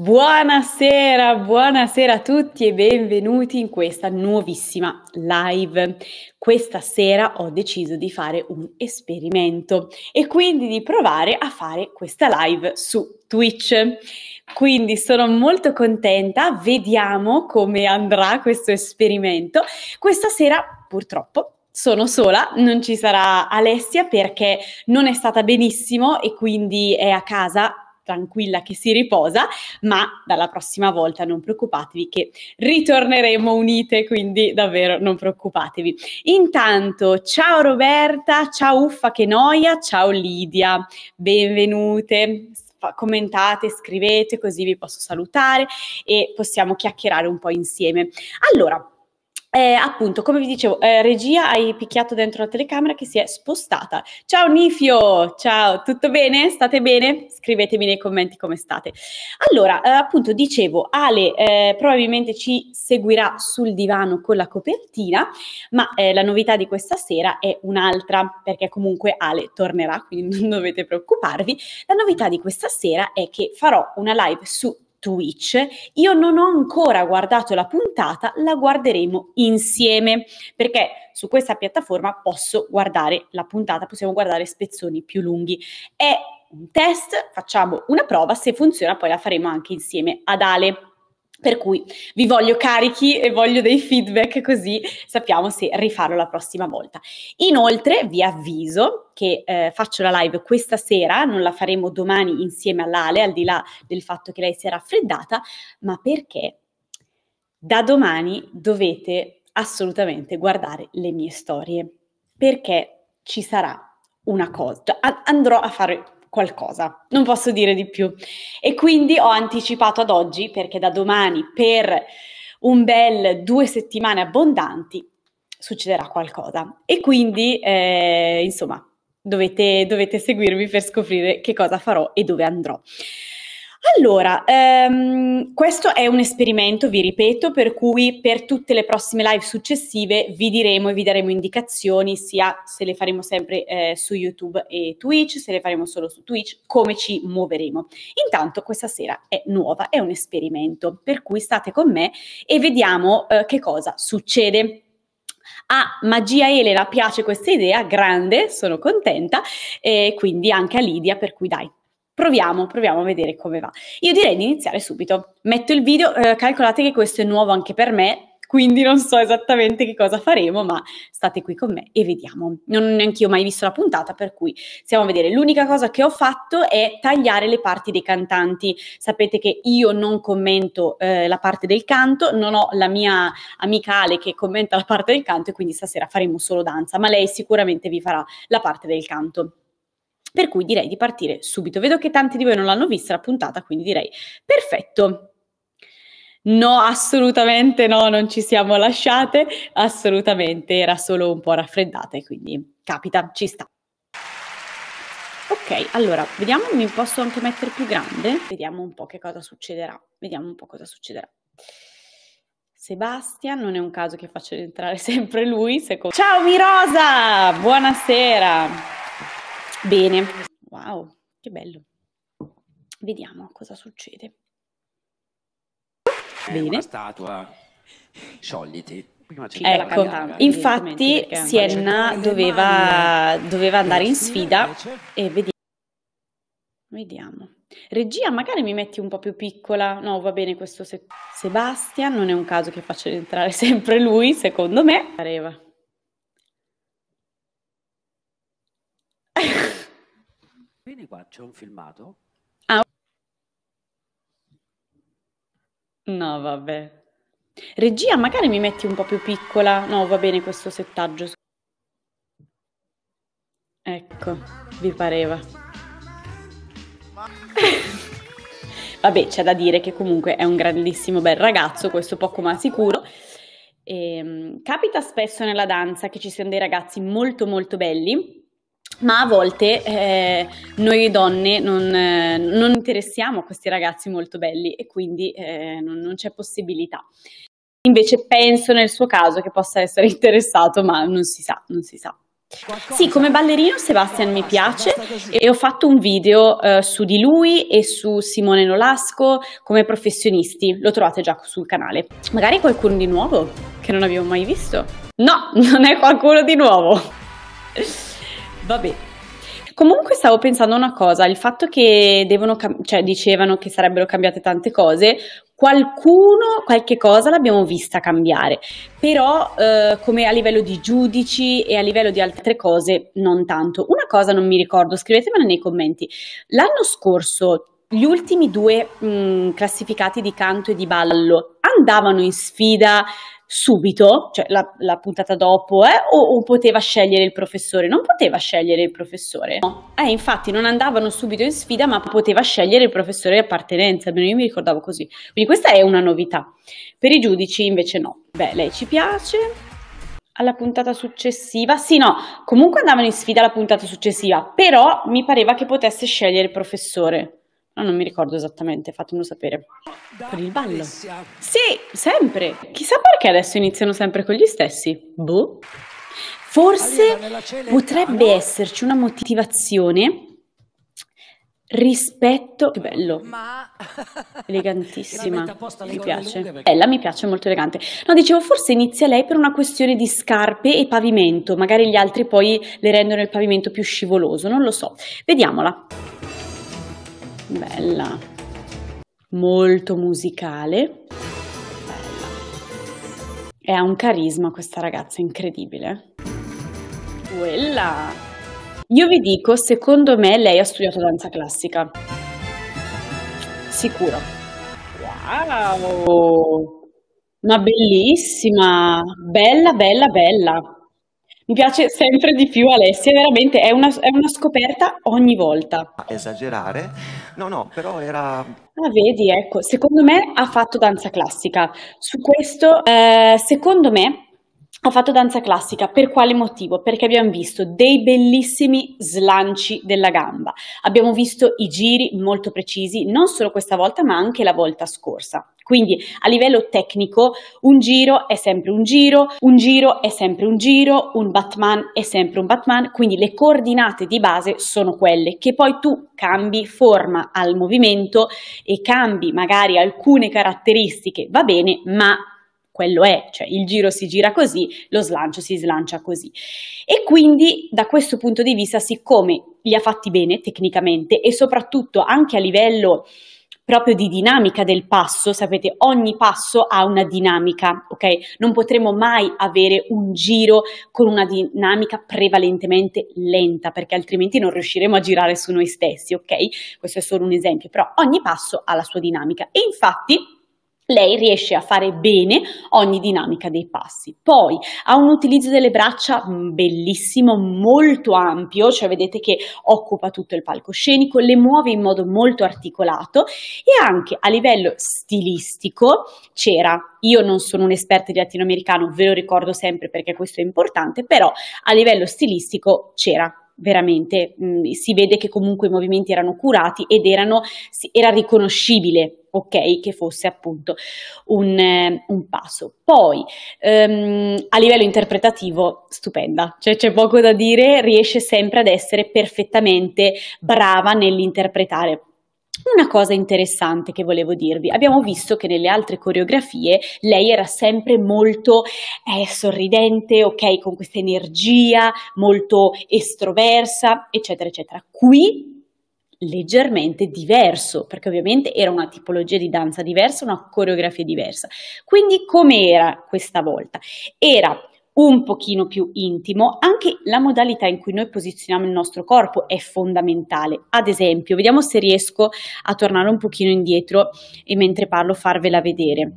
Buonasera, buonasera a tutti e benvenuti in questa nuovissima live. Questa sera ho deciso di fare un esperimento e quindi di provare a fare questa live su Twitch. Quindi sono molto contenta, vediamo come andrà questo esperimento. Questa sera purtroppo sono sola, non ci sarà Alessia perché non è stata benissimo e quindi è a casa tranquilla che si riposa, ma dalla prossima volta non preoccupatevi che ritorneremo unite, quindi davvero non preoccupatevi. Intanto, ciao Roberta, ciao Uffa che noia, ciao Lidia, benvenute commentate, scrivete così vi posso salutare e possiamo chiacchierare un po' insieme. Allora, eh, appunto, come vi dicevo, eh, regia, hai picchiato dentro la telecamera che si è spostata. Ciao Nifio, ciao, tutto bene? State bene? Scrivetemi nei commenti come state. Allora, eh, appunto, dicevo, Ale eh, probabilmente ci seguirà sul divano con la copertina, ma eh, la novità di questa sera è un'altra, perché comunque Ale tornerà, quindi non dovete preoccuparvi. La novità di questa sera è che farò una live su Twitch. Io non ho ancora guardato la puntata, la guarderemo insieme perché su questa piattaforma posso guardare la puntata, possiamo guardare spezzoni più lunghi. È un test, facciamo una prova, se funziona poi la faremo anche insieme ad Ale. Per cui vi voglio carichi e voglio dei feedback così sappiamo se rifarlo la prossima volta. Inoltre vi avviso che eh, faccio la live questa sera, non la faremo domani insieme all'Ale, al di là del fatto che lei si è raffreddata, ma perché da domani dovete assolutamente guardare le mie storie, perché ci sarà una cosa, cioè, andrò a fare qualcosa, non posso dire di più. E quindi ho anticipato ad oggi perché da domani per un bel due settimane abbondanti succederà qualcosa. E quindi, eh, insomma, dovete, dovete seguirmi per scoprire che cosa farò e dove andrò. Allora, ehm, questo è un esperimento, vi ripeto, per cui per tutte le prossime live successive vi diremo e vi daremo indicazioni sia se le faremo sempre eh, su YouTube e Twitch, se le faremo solo su Twitch, come ci muoveremo. Intanto questa sera è nuova, è un esperimento, per cui state con me e vediamo eh, che cosa succede. A Magia Elena piace questa idea, grande, sono contenta, e quindi anche a Lidia, per cui dai, proviamo, proviamo a vedere come va. Io direi di iniziare subito. Metto il video, eh, calcolate che questo è nuovo anche per me, quindi non so esattamente che cosa faremo, ma state qui con me e vediamo. Non ho neanche io mai visto la puntata, per cui stiamo a vedere. L'unica cosa che ho fatto è tagliare le parti dei cantanti. Sapete che io non commento eh, la parte del canto, non ho la mia amicale che commenta la parte del canto e quindi stasera faremo solo danza, ma lei sicuramente vi farà la parte del canto per cui direi di partire subito. Vedo che tanti di voi non l'hanno vista la puntata, quindi direi perfetto. No, assolutamente no, non ci siamo lasciate, assolutamente, era solo un po' raffreddata e quindi capita, ci sta. Ok, allora, vediamo, mi posso anche mettere più grande? Vediamo un po' che cosa succederà, vediamo un po' cosa succederà. Sebastian, non è un caso che faccio entrare sempre lui. Secondo... Ciao Mirosa, buonasera. Bene, wow, che bello. Vediamo cosa succede. È Bene. Una statua, sciogliti. Ecco, infatti Sienna doveva, doveva andare in sfida e vediamo. Vediamo. Regia, magari mi metti un po' più piccola. No, va bene questo se Sebastian, non è un caso che faccia entrare sempre lui, secondo me. Pareva. vieni qua, c'è un filmato. Ah. No, vabbè. Regia, magari mi metti un po' più piccola. No, va bene questo settaggio. Ecco, vi pareva. vabbè, c'è da dire che comunque è un grandissimo bel ragazzo, questo poco ma sicuro. E, ehm, capita spesso nella danza che ci siano dei ragazzi molto molto belli ma a volte eh, noi donne non, eh, non, interessiamo questi ragazzi molto belli e quindi eh, non, non, c'è possibilità. Invece penso nel suo caso che possa essere interessato, ma non si sa, non si sa. Sì, come ballerino Sebastian mi piace e ho fatto un video eh, su di lui e su Simone Nolasco come professionisti, lo trovate già sul canale. Magari qualcuno di nuovo che non abbiamo mai visto. No, non è qualcuno di nuovo. Vabbè. Comunque stavo pensando a una cosa, il fatto che devono, cam- cioè dicevano che sarebbero cambiate tante cose, qualcuno, qualche cosa l'abbiamo vista cambiare, però eh, come a livello di giudici e a livello di altre cose non tanto. Una cosa non mi ricordo, scrivetemela nei commenti. L'anno scorso gli ultimi due mh, classificati di canto e di ballo andavano in sfida subito, cioè la, la puntata dopo, eh, o, o, poteva scegliere il professore? Non poteva scegliere il professore. Eh, infatti non andavano subito in sfida, ma poteva scegliere il professore di appartenenza, almeno io mi ricordavo così. Quindi questa è una novità. Per i giudici invece no. Beh, lei ci piace, alla puntata successiva. Sì, no, comunque andavano in sfida alla puntata successiva, però mi pareva che potesse scegliere il professore. No, non mi ricordo esattamente, fatemelo sapere. Con il ballo. Sì, sempre. Chissà perché adesso iniziano sempre con gli stessi. Boh. Forse potrebbe esserci una motivazione rispetto che bello ma... elegantissima mi piace Bella, mi piace molto elegante no dicevo forse inizia lei per una questione di scarpe e pavimento magari gli altri poi le rendono il pavimento più scivoloso non lo so vediamola bella, molto musicale, bella. E ha un carisma questa ragazza incredibile. Quella! Io vi dico, secondo me lei ha studiato danza classica. Sicuro. Wow! Ma bellissima, bella, bella, bella. Mi piace sempre di più Alessia, veramente è una, è una scoperta ogni volta. Esagerare No, no, però era... Ah, vedi, ecco, secondo me ha fatto danza classica. Su questo, eh, secondo me, ha fatto danza classica per quale motivo? Perché abbiamo visto dei bellissimi slanci della gamba, abbiamo visto i giri molto precisi, non solo questa volta ma anche la volta scorsa. Quindi a livello tecnico un giro è sempre un giro, un giro è sempre un giro, un Batman è sempre un Batman, quindi le coordinate di base sono quelle che poi tu cambi forma al movimento e cambi magari alcune caratteristiche, va bene, ma quello è, cioè il giro si gira così, lo slancio si slancia così. E quindi da questo punto di vista, siccome li ha fatti bene tecnicamente e soprattutto anche a livello proprio di dinamica del passo, sapete, ogni passo ha una dinamica, ok? Non potremo mai avere un giro con una dinamica prevalentemente lenta, perché altrimenti non riusciremo a girare su noi stessi, ok? Questo è solo un esempio, però ogni passo ha la sua dinamica e infatti lei riesce a fare bene ogni dinamica dei passi. Poi ha un utilizzo delle braccia mm, bellissimo, molto ampio, cioè vedete che occupa tutto il palcoscenico, le muove in modo molto articolato e anche a livello stilistico c'era, io non sono un esperto di latinoamericano, ve lo ricordo sempre perché questo è importante, però a livello stilistico c'era veramente mh, mm, si vede che comunque i movimenti erano curati ed erano, era riconoscibile ok che fosse appunto un, eh, un passo. Poi ehm, a livello interpretativo stupenda, cioè c'è poco da dire, riesce sempre ad essere perfettamente brava nell'interpretare una cosa interessante che volevo dirvi, abbiamo visto che nelle altre coreografie lei era sempre molto eh, sorridente, ok, con questa energia, molto estroversa, eccetera, eccetera. Qui leggermente diverso, perché ovviamente era una tipologia di danza diversa, una coreografia diversa. Quindi com'era questa volta? Era un pochino più intimo, anche la modalità in cui noi posizioniamo il nostro corpo è fondamentale. Ad esempio, vediamo se riesco a tornare un pochino indietro e mentre parlo farvela vedere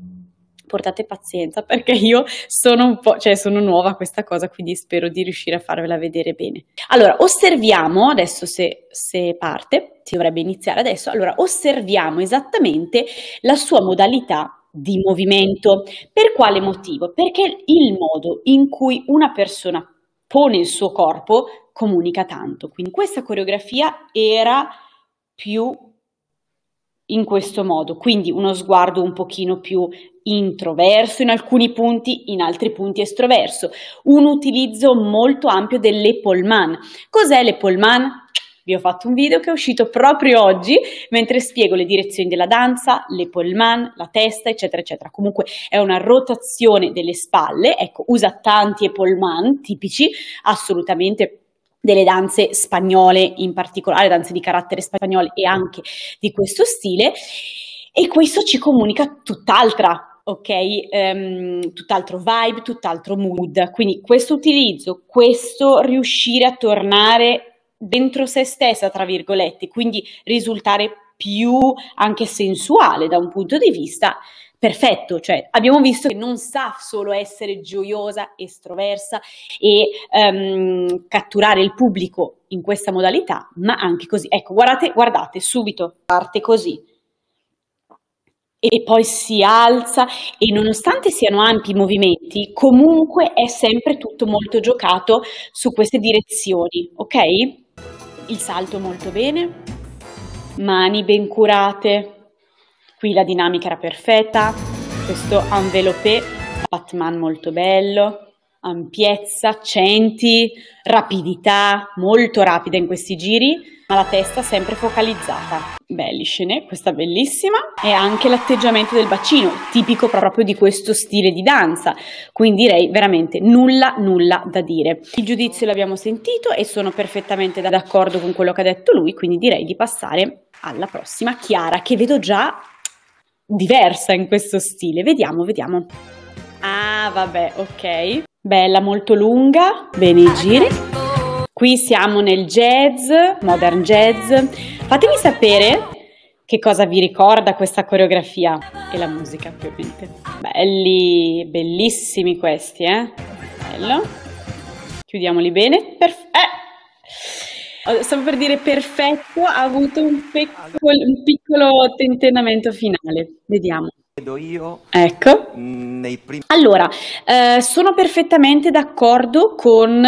portate pazienza perché io sono un po', cioè sono nuova a questa cosa, quindi spero di riuscire a farvela vedere bene. Allora, osserviamo adesso se, se parte, si dovrebbe iniziare adesso. Allora, osserviamo esattamente la sua modalità di movimento. Per quale motivo? Perché il modo in cui una persona pone il suo corpo comunica tanto. Quindi questa coreografia era più in questo modo, quindi uno sguardo un pochino più introverso in alcuni punti, in altri punti estroverso, un utilizzo molto ampio delle Polman. Cos'è l'Epolman? Vi ho fatto un video che è uscito proprio oggi mentre spiego le direzioni della danza, le polman, la testa, eccetera, eccetera. Comunque è una rotazione delle spalle, ecco, usa tanti e polman tipici, assolutamente delle danze spagnole in particolare, danze di carattere spagnolo e anche di questo stile. E questo ci comunica tutt'altra ok? Um, tutt'altro vibe, tutt'altro mood. Quindi questo utilizzo, questo riuscire a tornare dentro se stessa, tra virgolette, quindi risultare più anche sensuale da un punto di vista perfetto, cioè abbiamo visto che non sa solo essere gioiosa, estroversa e um, catturare il pubblico in questa modalità, ma anche così. Ecco, guardate, guardate, subito parte così. E poi si alza e nonostante siano ampi i movimenti, comunque è sempre tutto molto giocato su queste direzioni, ok? il salto molto bene, mani ben curate, qui la dinamica era perfetta, questo enveloppé, Batman molto bello, ampiezza, centi, rapidità, molto rapida in questi giri, ma la testa sempre focalizzata. Belliscene, questa bellissima, e anche l'atteggiamento del bacino, tipico proprio di questo stile di danza, quindi direi veramente nulla, nulla da dire. Il giudizio l'abbiamo sentito e sono perfettamente d'accordo con quello che ha detto lui, quindi direi di passare alla prossima Chiara, che vedo già diversa in questo stile. Vediamo, vediamo. Ah, vabbè, ok. Bella, molto lunga. Bene i giri. Qui siamo nel jazz, modern jazz. Fatemi sapere che cosa vi ricorda questa coreografia e la musica ovviamente. Belli, bellissimi questi, eh? Bello. Chiudiamoli bene. Perf- eh! Stavo per dire perfetto, ha avuto un, piccolo, un piccolo tentenamento finale. Vediamo io. Ecco. Mm, allora, eh, sono perfettamente d'accordo con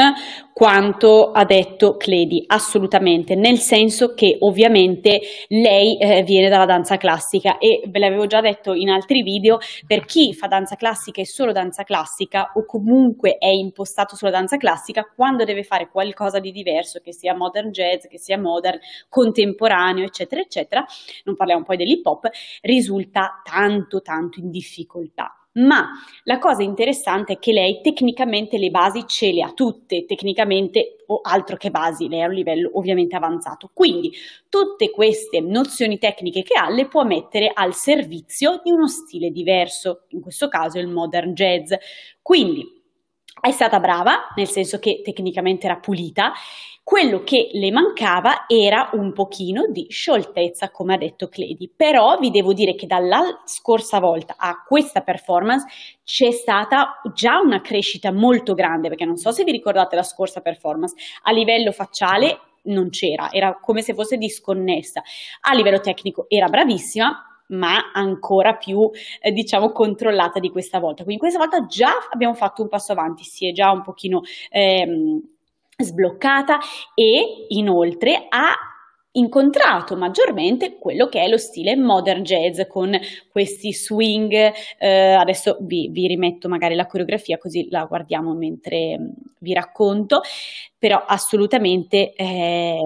quanto ha detto Cledi, assolutamente, nel senso che ovviamente lei eh, viene dalla danza classica e ve l'avevo già detto in altri video, per chi fa danza classica e solo danza classica o comunque è impostato sulla danza classica, quando deve fare qualcosa di diverso, che sia modern jazz, che sia modern, contemporaneo, eccetera, eccetera, non parliamo poi dell'hip hop, risulta tanto, tanto in difficoltà ma la cosa interessante è che lei tecnicamente le basi ce le ha tutte, tecnicamente o altro che basi, lei è a un livello ovviamente avanzato. Quindi tutte queste nozioni tecniche che ha le può mettere al servizio di uno stile diverso, in questo caso il modern jazz. Quindi è stata brava, nel senso che tecnicamente era pulita, quello che le mancava era un pochino di scioltezza, come ha detto Cledi, però vi devo dire che dalla scorsa volta a questa performance c'è stata già una crescita molto grande, perché non so se vi ricordate la scorsa performance, a livello facciale non c'era, era come se fosse disconnessa, a livello tecnico era bravissima, ma ancora più eh, diciamo controllata di questa volta. Quindi questa volta già abbiamo fatto un passo avanti, si è già un pochino ehm, sbloccata e inoltre ha incontrato maggiormente quello che è lo stile modern jazz con questi swing. Eh, adesso vi, vi, rimetto magari la coreografia così la guardiamo mentre mm, vi racconto, però assolutamente eh,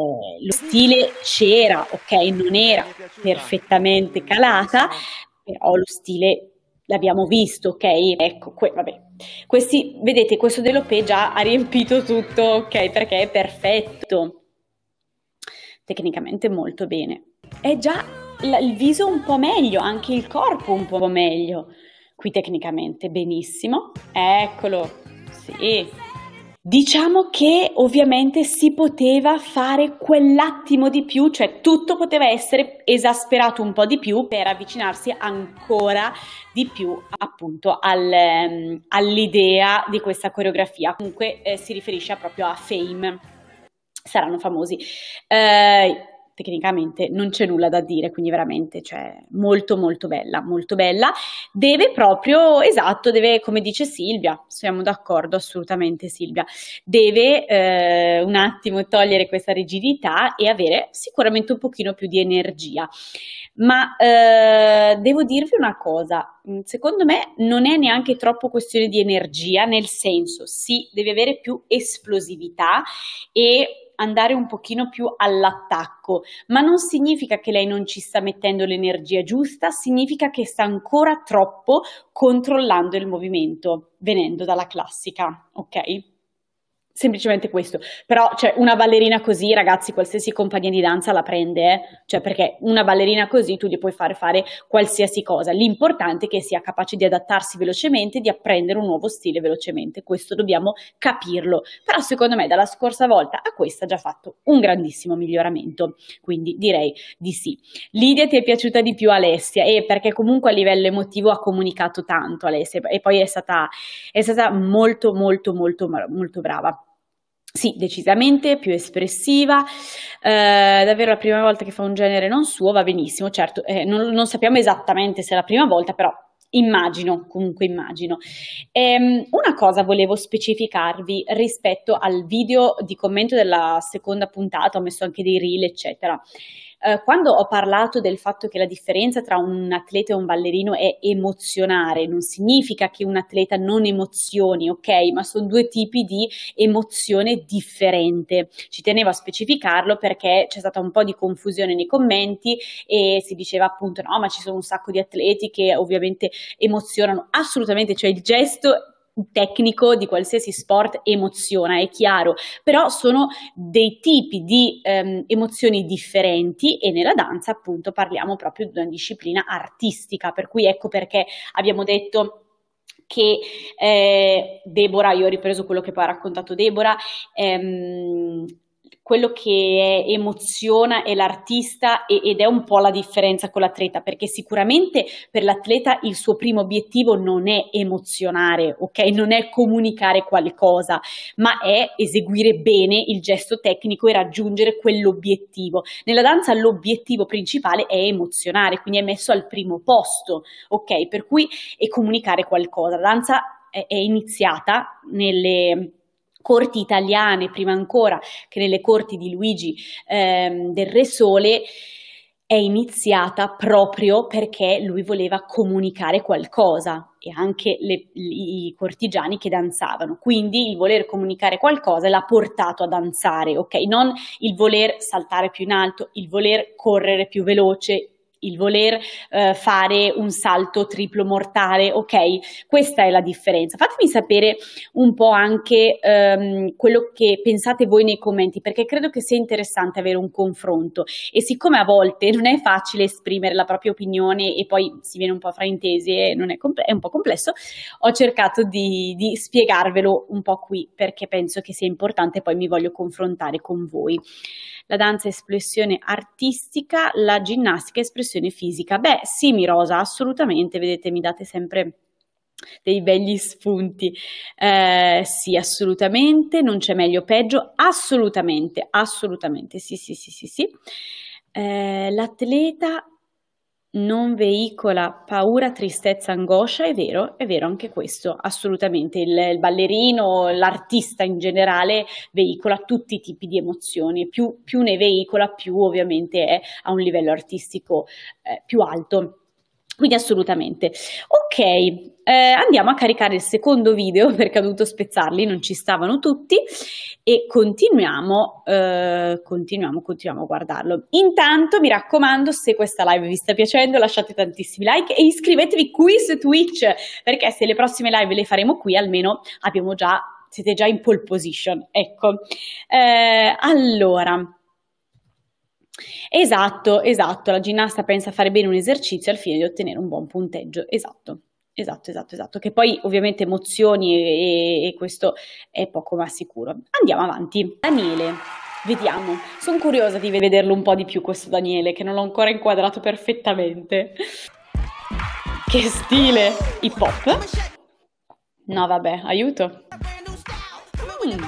lo stile c'era, ok, non era perfettamente calata, però lo stile l'abbiamo visto, ok? Ecco, que vabbè. Questi, vedete, questo delopé già ha riempito tutto, ok? Perché è perfetto tecnicamente molto bene. È già il viso un po' meglio, anche il corpo un po' meglio. Qui tecnicamente benissimo. Eccolo, sì. Diciamo che ovviamente si poteva fare quell'attimo di più, cioè tutto poteva essere esasperato un po' di più per avvicinarsi ancora di più appunto al, ehm, all'idea di questa coreografia. Comunque eh, si riferisce proprio a Fame saranno famosi. Eh, tecnicamente non c'è nulla da dire, quindi veramente cioè, molto molto bella, molto bella. Deve proprio, esatto, deve, come dice Silvia, siamo d'accordo assolutamente Silvia, deve eh, un attimo togliere questa rigidità e avere sicuramente un pochino più di energia. Ma eh, devo dirvi una cosa, mm, secondo me non è neanche troppo questione di energia, nel senso, sì, deve avere più esplosività e andare un pochino più all'attacco, ma non significa che lei non ci sta mettendo l'energia giusta, significa che sta ancora troppo controllando il movimento, venendo dalla classica, ok? semplicemente questo. Però cioè, una ballerina così, ragazzi, qualsiasi compagnia di danza la prende, eh? cioè perché una ballerina così tu gli puoi fare fare qualsiasi cosa. L'importante è che sia capace di adattarsi velocemente, di apprendere un nuovo stile velocemente. Questo dobbiamo capirlo. Però secondo me dalla scorsa volta a questa ha già fatto un grandissimo miglioramento, quindi direi di sì. Lidia ti è piaciuta di più Alessia e perché comunque a livello emotivo ha comunicato tanto Alessia e poi è stata, è stata molto molto molto molto brava. Sì, decisamente più espressiva, eh, davvero la prima volta che fa un genere non suo va benissimo, certo, eh, non, non, sappiamo esattamente se è la prima volta, però immagino, comunque immagino. Ehm, una cosa volevo specificarvi rispetto al video di commento della seconda puntata, ho messo anche dei reel, eccetera. Eh, quando ho parlato del fatto che la differenza tra un atleta e un ballerino è emozionare, non significa che un atleta non emozioni, ok? Ma sono due tipi di emozione differente. Ci tenevo a specificarlo perché c'è stata un po' di confusione nei commenti e si diceva appunto no, ma ci sono un sacco di atleti che ovviamente emozionano assolutamente, cioè il gesto tecnico di qualsiasi sport emoziona, è chiaro, però sono dei tipi di ehm, emozioni differenti e nella danza appunto parliamo proprio di una disciplina artistica, per cui ecco perché abbiamo detto che eh, Deborah, io ho ripreso quello che poi ha raccontato Deborah, ehm, quello che emoziona è l'artista e, ed è un po' la differenza con l'atleta, perché sicuramente per l'atleta il suo primo obiettivo non è emozionare, ok? Non è comunicare qualcosa, ma è eseguire bene il gesto tecnico e raggiungere quell'obiettivo. Nella danza l'obiettivo principale è emozionare, quindi è messo al primo posto, ok? Per cui è comunicare qualcosa. La danza è, è iniziata nelle corti italiane, prima ancora che nelle corti di Luigi ehm, del Re Sole, è iniziata proprio perché lui voleva comunicare qualcosa e anche le, i cortigiani che danzavano. Quindi il voler comunicare qualcosa l'ha portato a danzare, ok? Non il voler saltare più in alto, il voler correre più veloce, il voler eh, fare un salto triplo mortale, ok? Questa è la differenza. Fatemi sapere un po' anche ehm, quello che pensate voi nei commenti, perché credo che sia interessante avere un confronto e siccome a volte non è facile esprimere la propria opinione e poi si viene un po' fraintesi e è, comple- è, un po' complesso, ho cercato di, di spiegarvelo un po' qui perché penso che sia importante, e poi mi voglio confrontare con voi la danza è espressione artistica, la ginnastica è espressione fisica. Beh, sì, Mirosa, assolutamente, vedete, mi date sempre dei begli spunti. Eh, sì, assolutamente, non c'è meglio o peggio, assolutamente, assolutamente, sì, sì, sì, sì, sì. Eh, l'atleta non veicola paura, tristezza, angoscia, è vero, è vero anche questo, assolutamente. Il, il, ballerino, l'artista in generale veicola tutti i tipi di emozioni, più, più ne veicola, più ovviamente è a un livello artistico eh, più alto. Quindi assolutamente. Ok, eh, andiamo a caricare il secondo video perché ho dovuto spezzarli, non ci stavano tutti e continuiamo, eh, continuiamo, continuiamo a guardarlo. Intanto mi raccomando, se questa live vi sta piacendo lasciate tantissimi like e iscrivetevi qui su Twitch perché se le prossime live le faremo qui almeno abbiamo già, siete già in pole position. Ecco, eh, allora... Esatto, esatto, la ginnasta pensa a fare bene un esercizio al fine di ottenere un buon punteggio, esatto. Esatto, esatto, esatto, che poi ovviamente emozioni e, e questo è poco ma sicuro. Andiamo avanti. Daniele, vediamo. Sono curiosa di vederlo un po' di più questo Daniele, che non l'ho ancora inquadrato perfettamente. Che stile! Hip hop? No, vabbè, aiuto. Mm.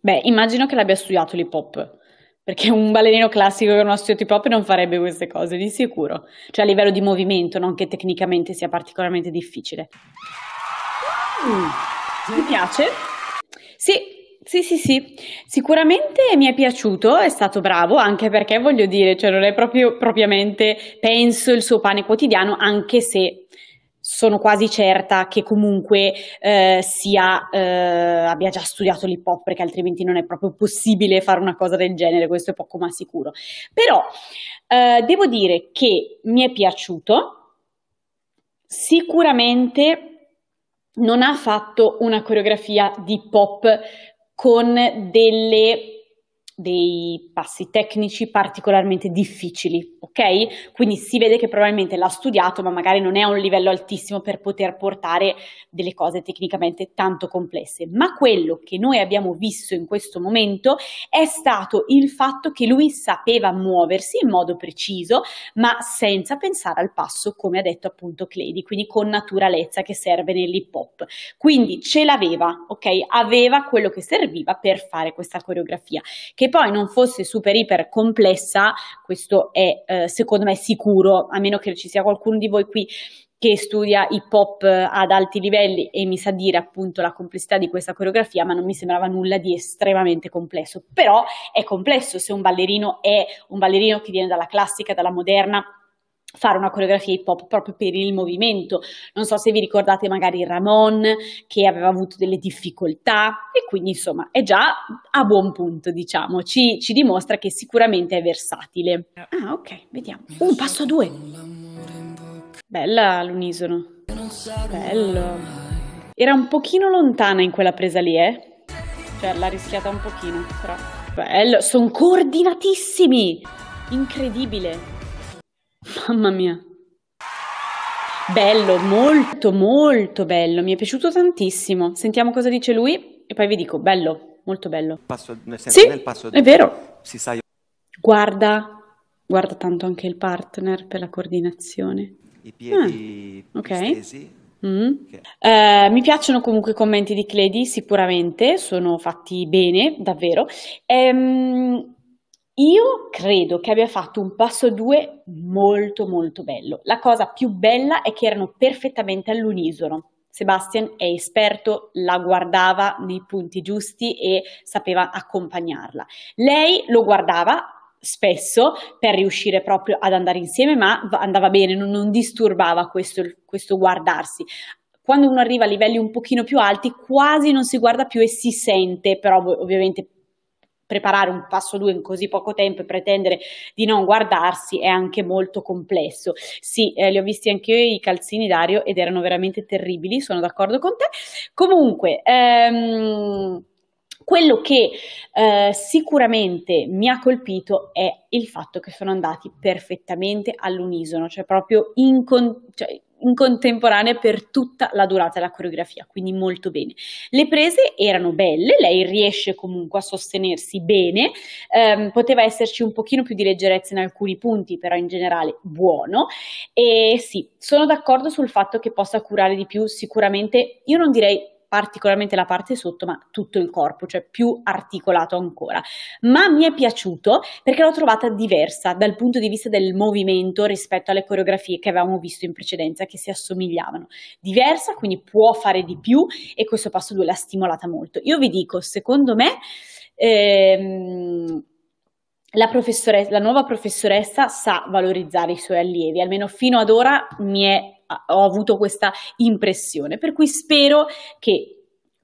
Beh, immagino che l'abbia studiato l'hip hop perché un balenino classico che con un pop non farebbe queste cose, di sicuro. Cioè a livello di movimento, non che tecnicamente sia particolarmente difficile. Mm. Mi piace? Sì, sì, sì, sì, sicuramente mi è piaciuto, è stato bravo, anche perché voglio dire, cioè non è proprio propriamente, penso, il suo pane quotidiano, anche se sono quasi certa che comunque eh, sia, eh, abbia già studiato l'hip hop perché altrimenti non è proprio possibile fare una cosa del genere, questo è poco ma sicuro. Però eh, devo dire che mi è piaciuto, sicuramente non ha fatto una coreografia di hip hop con delle dei passi tecnici particolarmente difficili, ok? Quindi si vede che probabilmente l'ha studiato, ma magari non è a un livello altissimo per poter portare delle cose tecnicamente tanto complesse. Ma quello che noi abbiamo visto in questo momento è stato il fatto che lui sapeva muoversi in modo preciso, ma senza pensare al passo, come ha detto appunto Clady, quindi con naturalezza che serve nell'hip hop. Quindi ce l'aveva, ok? Aveva quello che serviva per fare questa coreografia. Che che poi non fosse super iper complessa, questo è eh, secondo me sicuro, a meno che ci sia qualcuno di voi qui che studia hip hop eh, ad alti livelli e mi sa dire appunto la complessità di questa coreografia, ma non mi sembrava nulla di estremamente complesso. Però è complesso se un ballerino è un ballerino che viene dalla classica, dalla moderna, fare una coreografia hip hop proprio per il movimento. Non so se vi ricordate magari Ramon che aveva avuto delle difficoltà e quindi insomma è già a buon punto diciamo, ci, ci dimostra che sicuramente è versatile. Ah ok, vediamo. Un passo a due. Bella l'unisono. Bello. Era un pochino lontana in quella presa lì, eh? Cioè l'ha rischiata un pochino, però... Bello, sono coordinatissimi! Incredibile! Mamma mia. Bello, molto molto bello, mi è piaciuto tantissimo. Sentiamo cosa dice lui e poi vi dico, bello, molto bello. Passo, nel senso, sì, nel passo è vero. Si sa... Guarda, guarda tanto anche il partner per la coordinazione. I piedi ah, okay. stesi, Mm. Uh, mi piacciono comunque i commenti di Cledi, sicuramente, sono fatti bene, davvero. Ehm, io credo che abbia fatto un passo due molto molto bello. La cosa più bella è che erano perfettamente all'unisono. Sebastian è esperto, la guardava nei punti giusti e sapeva accompagnarla. Lei lo guardava spesso per riuscire proprio ad andare insieme, ma andava bene, non, non disturbava questo, questo guardarsi quando uno arriva a livelli un pochino più alti quasi non si guarda più e si sente, però ovviamente preparare un passo 2 in così poco tempo e pretendere di non guardarsi è anche molto complesso. Sì, eh, li ho visti anche io i calzini Dario ed erano veramente terribili, sono d'accordo con te. Comunque, ehm, quello che eh, sicuramente mi ha colpito è il fatto che sono andati perfettamente all'unisono, cioè proprio in con- cioè, in contemporanea per tutta la durata della coreografia, quindi molto bene. Le prese erano belle, lei riesce comunque a sostenersi bene, ehm, poteva esserci un pochino più di leggerezza in alcuni punti, però in generale buono. E sì, sono d'accordo sul fatto che possa curare di più, sicuramente io non direi particolarmente la parte sotto, ma tutto il corpo, cioè più articolato ancora. Ma mi è piaciuto perché l'ho trovata diversa dal punto di vista del movimento rispetto alle coreografie che avevamo visto in precedenza, che si assomigliavano. Diversa, quindi può fare di più e questo passo 2 l'ha stimolata molto. Io vi dico, secondo me... Ehm, la, la, nuova professoressa sa valorizzare i suoi allievi, almeno fino ad ora è, ho avuto questa impressione, per cui spero che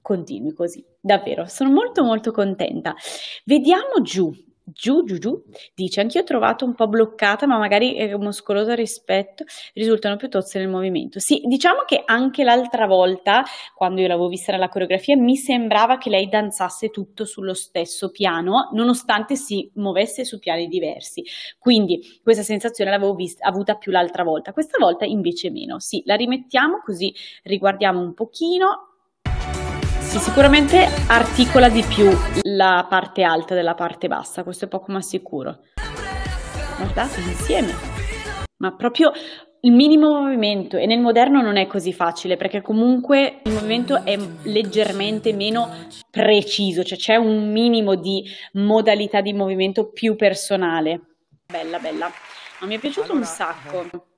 continui così. Davvero, sono molto molto contenta. Vediamo giù Giù, giù, giù, dice, anch'io ho trovato un po' bloccata, ma magari eh, muscolosa al rispetto, risultano più tozze nel movimento. Sì, diciamo che anche l'altra volta, quando io l'avevo vista nella coreografia, mi sembrava che lei danzasse tutto sullo stesso piano, nonostante si muovesse su piani diversi. Quindi questa sensazione l'avevo vista, avuta più l'altra volta, questa volta invece meno. Sì, la rimettiamo così riguardiamo un pochino sì, sicuramente articola di più la parte alta della parte bassa, questo è poco ma sicuro. Guardate insieme, ma proprio il minimo movimento e nel moderno non è così facile perché comunque il movimento è leggermente meno preciso, cioè c'è un minimo di modalità di movimento più personale. Bella, bella. Ma mi è piaciuto allora, un sacco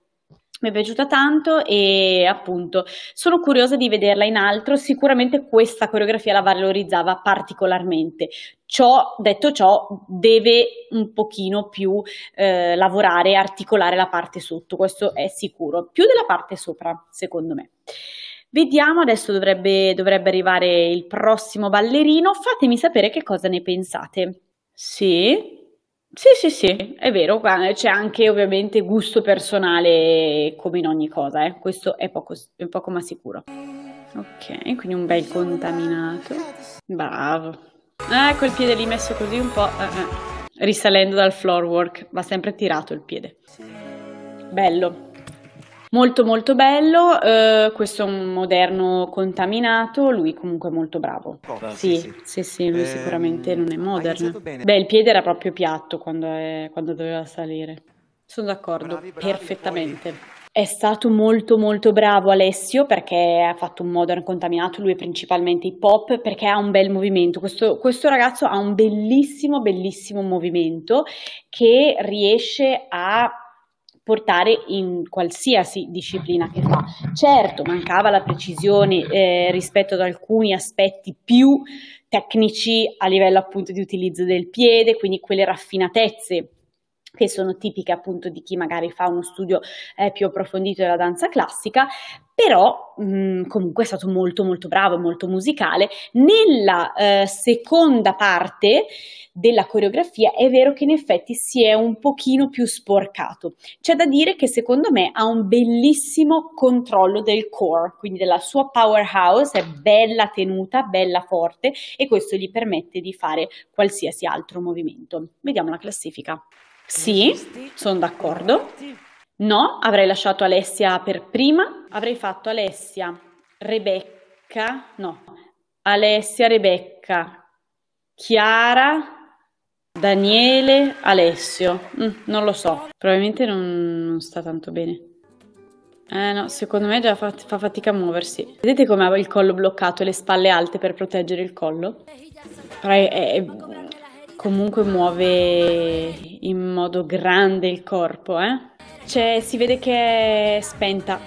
mi è piaciuta tanto e appunto sono curiosa di vederla in altro, sicuramente questa coreografia la valorizzava particolarmente. Ciò, detto ciò, deve un pochino più eh, lavorare, articolare la parte sotto, questo è sicuro, più della parte sopra, secondo me. Vediamo, adesso dovrebbe, dovrebbe arrivare il prossimo ballerino, fatemi sapere che cosa ne pensate. Sì, sì, sì, sì, è vero, c'è anche ovviamente gusto personale come in ogni cosa, eh. Questo è poco, è poco ma sicuro. Ok, quindi un bel contaminato. Bravo. Ah, ecco il piede lì messo così un po', eh. eh. risalendo dal floorwork, va sempre tirato il piede. Bello. Molto molto bello, eh, questo è un moderno contaminato, lui comunque è molto bravo. Coppa, sì, sì, sì, sì, lui ehm, sicuramente non è moderno. Beh, il piede era proprio piatto quando, è, quando doveva salire. Sono d'accordo, bravi, bravi, perfettamente. Poi... È stato molto molto bravo Alessio perché ha fatto un modern contaminato, lui è principalmente hip hop perché ha un bel movimento, questo, questo, ragazzo ha un bellissimo bellissimo movimento che riesce a portare in qualsiasi disciplina che fa. Certo, mancava la precisione eh, rispetto ad alcuni aspetti più tecnici a livello appunto di utilizzo del piede, quindi quelle raffinatezze che sono tipiche appunto di chi magari fa uno studio eh, più approfondito della danza classica, però mh, mm, comunque è stato molto molto bravo, molto musicale. Nella eh, seconda parte della coreografia è vero che in effetti si è un pochino più sporcato. C'è da dire che secondo me ha un bellissimo controllo del core, quindi della sua powerhouse, è bella tenuta, bella forte e questo gli permette di fare qualsiasi altro movimento. Vediamo la classifica. Sì, sono d'accordo. No, avrei lasciato Alessia per prima. Avrei fatto Alessia, Rebecca, no, Alessia, Rebecca, Chiara, Daniele, Alessio. Mm, non lo so, probabilmente non, non sta tanto bene. Eh no, secondo me già fa, fa, fatica a muoversi. Vedete come ha il collo bloccato e le spalle alte per proteggere il collo? Però è, è, comunque muove in modo grande il corpo, eh? Cioè, si vede che è spenta,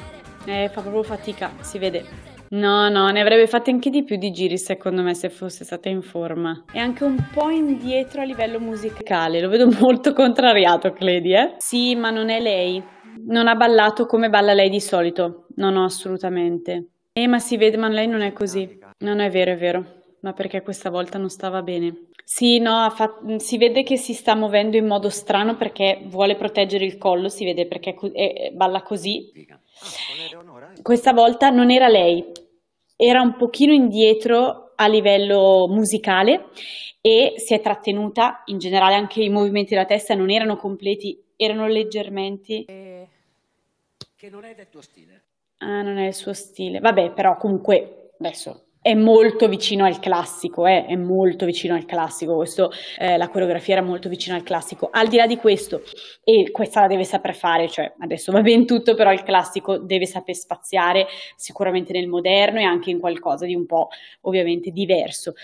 eh, fa proprio fatica, si vede. No, no, ne avrebbe fatte anche di più di giri secondo me se fosse stata in forma. È anche un po' indietro a livello musicale, lo vedo molto contrariato, Cledi, eh? Sì, ma non è lei. Non ha ballato come balla lei di solito. No, no, assolutamente. Eh, ma si vede, ma lei non è così. Non è vero, è vero. Ma perché questa volta non stava bene. Sì, no, fa- si vede che si sta muovendo in modo strano perché vuole proteggere il collo, si vede perché cu- e- balla così. Ah, eh. Questa volta non era lei, era un pochino indietro a livello musicale e si è trattenuta, in generale anche i movimenti della testa non erano completi, erano leggermente... Eh, che non è del tuo stile. Ah, non è il suo stile. Vabbè, però comunque adesso è molto vicino al classico, eh? è molto vicino al classico, questo, eh, la coreografia era molto vicina al classico. Al di là di questo, e questa la deve saper fare, cioè adesso va ben tutto, però il classico deve saper spaziare sicuramente nel moderno e anche in qualcosa di un po' ovviamente diverso.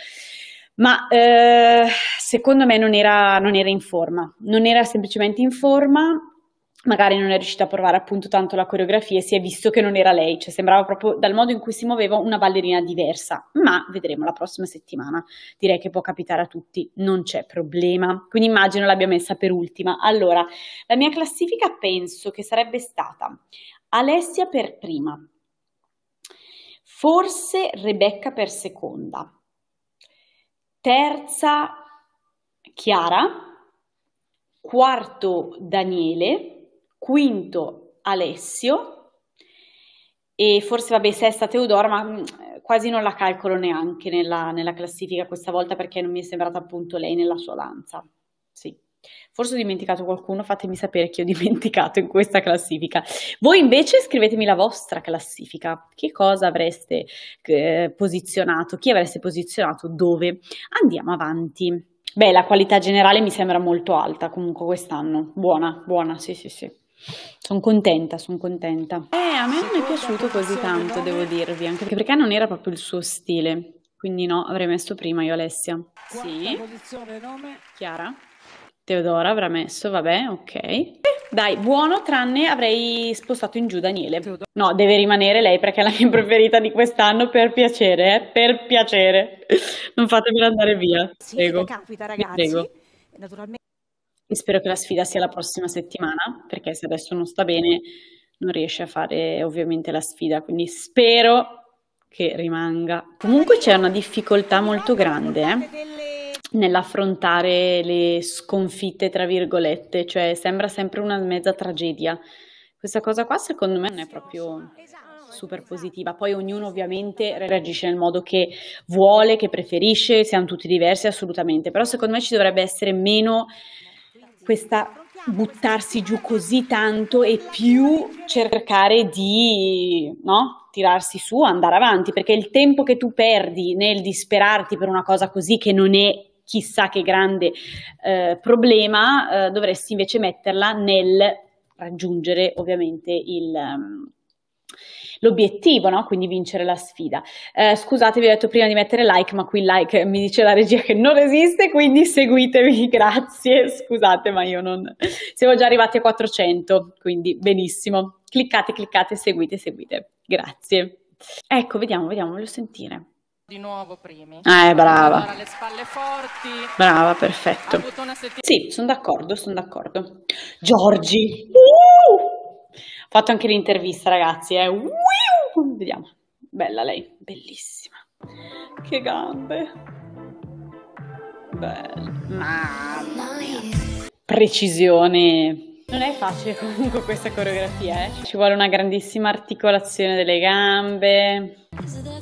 Ma eh, secondo me non era, non era in forma, non era semplicemente in forma magari non è riuscita a provare appunto tanto la coreografia e si è visto che non era lei, cioè sembrava proprio dal modo in cui si muoveva una ballerina diversa, ma vedremo la prossima settimana, direi che può capitare a tutti, non c'è problema, quindi immagino l'abbia messa per ultima. Allora, la mia classifica penso che sarebbe stata Alessia per prima, forse Rebecca per seconda, terza Chiara, quarto Daniele, quinto Alessio e forse vabbè sesta Teodora, ma mm, quasi non la calcolo neanche nella, nella classifica questa volta perché non mi è sembrata appunto lei nella sua danza. Sì. Forse ho dimenticato qualcuno, fatemi sapere chi ho dimenticato in questa classifica. Voi invece scrivetemi la vostra classifica, che cosa avreste eh, posizionato, chi avreste posizionato dove. Andiamo avanti. Beh, la qualità generale mi sembra molto alta comunque quest'anno, buona, buona, sì, sì, sì. Sono contenta, sono contenta. Eh, a me non è piaciuto così tanto, devo dirvi, anche perché non era proprio il suo stile. Quindi no, avrei messo prima io Alessia. Sì. Chiara. Teodora avrà messo, vabbè, ok. Dai, buono, tranne avrei spostato in giù Daniele. No, deve rimanere lei perché è la mia preferita di quest'anno, per piacere, eh, per piacere. Non fatemela andare via. Prego. Sì, capita ragazzi. Prego. Naturalmente e spero che la sfida sia la prossima settimana, perché se adesso non sta bene non riesce a fare ovviamente la sfida, quindi spero che rimanga. Comunque c'è una difficoltà molto grande eh, nell'affrontare le sconfitte, tra virgolette, cioè sembra sempre una mezza tragedia. Questa cosa qua secondo me non è proprio super positiva. Poi ognuno ovviamente reagisce nel modo che vuole, che preferisce, siamo tutti diversi assolutamente, però secondo me ci dovrebbe essere meno questa buttarsi giù così tanto e più cercare di no, tirarsi su, andare avanti, perché il tempo che tu perdi nel disperarti per una cosa così che non è chissà che grande eh, problema, eh, dovresti invece metterla nel raggiungere ovviamente il... Um, l'obiettivo, no? quindi vincere la sfida. Eh, scusate, vi ho detto prima di mettere like, ma qui il like mi dice la regia che non esiste, quindi seguitemi, grazie, scusate, ma io non... Siamo già arrivati a 400, quindi benissimo. Cliccate, cliccate, seguite, seguite. Grazie. Ecco, vediamo, vediamo, voglio sentire di nuovo primi. Ah, è brava. Brava, perfetto. Sì, sono d'accordo, sono d'accordo. Giorgi. Uh! Fatto anche l'intervista, ragazzi. Eh. Vediamo. Bella lei, bellissima. Che gambe. Bella. Mamma mia. Precisione non è facile comunque questa coreografia, eh? ci vuole una grandissima articolazione delle gambe.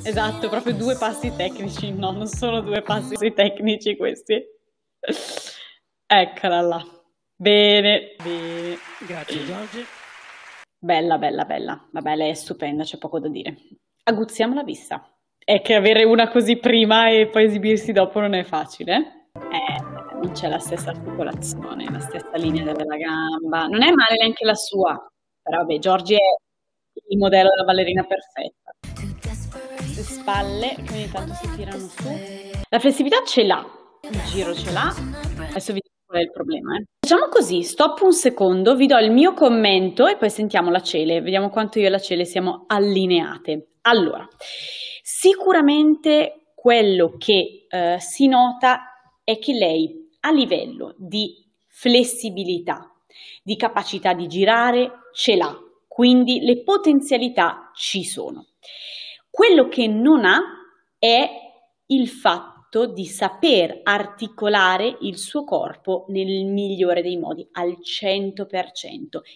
Esatto, proprio due passi tecnici, no, non sono due passi tecnici questi. Eccola là. Bene, bene. Grazie Giorgio. Bella, bella, bella. Vabbè, lei è stupenda, c'è poco da dire. Aguzziamo la vista. È che avere una così prima e poi esibirsi dopo non è facile. Eh? eh, non c'è la stessa articolazione, la stessa linea della gamba. Non è male neanche la sua. Però vabbè, Giorgi è il modello della ballerina perfetta. Le spalle che ogni tanto si tirano su. La flessibilità ce l'ha, il giro ce l'ha. Adesso vi qual è il problema. Eh. Facciamo così, stop un secondo, vi do il mio commento e poi sentiamo la Cele, vediamo quanto io e la Cele siamo allineate. Allora, sicuramente quello che eh, si nota è che lei a livello di flessibilità, di capacità di girare, ce l'ha, quindi le potenzialità ci sono. Quello che non ha è il fatto fatto di saper articolare il suo corpo nel migliore dei modi, al 100%.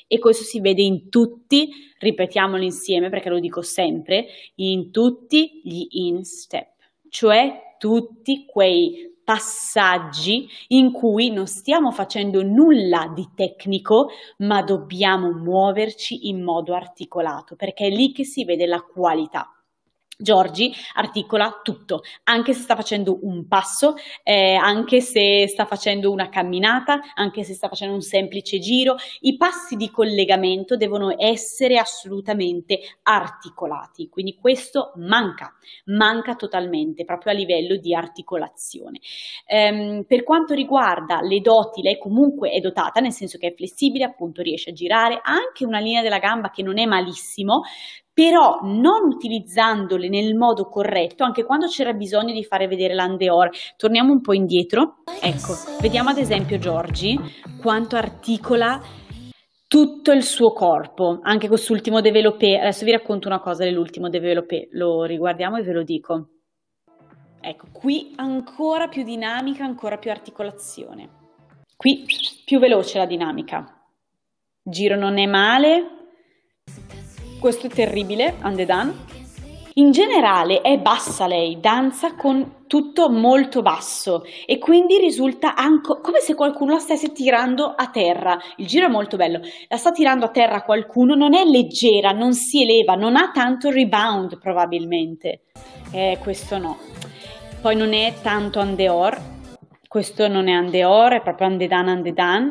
E questo si vede in tutti, ripetiamolo insieme perché lo dico sempre, in tutti gli in step, cioè tutti quei passaggi in cui non stiamo facendo nulla di tecnico, ma dobbiamo muoverci in modo articolato, perché è lì che si vede la qualità. Giorgi articola tutto, anche se sta facendo un passo, eh, anche se sta facendo una camminata, anche se sta facendo un semplice giro, i passi di collegamento devono essere assolutamente articolati, quindi questo manca, manca totalmente proprio a livello di articolazione. Ehm, per quanto riguarda le doti, lei comunque è dotata, nel senso che è flessibile, appunto riesce a girare, ha anche una linea della gamba che non è malissimo, però non utilizzandole nel modo corretto, anche quando c'era bisogno di fare vedere l'andeor. Torniamo un po' indietro, ecco, vediamo ad esempio Giorgi quanto articola tutto il suo corpo, anche quest'ultimo developé. Adesso vi racconto una cosa dell'ultimo developé, lo riguardiamo e ve lo dico. Ecco, qui ancora più dinamica, ancora più articolazione. Qui più veloce la dinamica. Giro non è male. Questo è terribile, Andedan. In generale è bassa lei, danza con tutto molto basso e quindi risulta anche come se qualcuno la stesse tirando a terra. Il giro è molto bello, la sta tirando a terra qualcuno, non è leggera, non si eleva, non ha tanto rebound probabilmente. Eh, questo no. Poi non è tanto Andeor, questo non è Andeor, è proprio Andedan Andedan.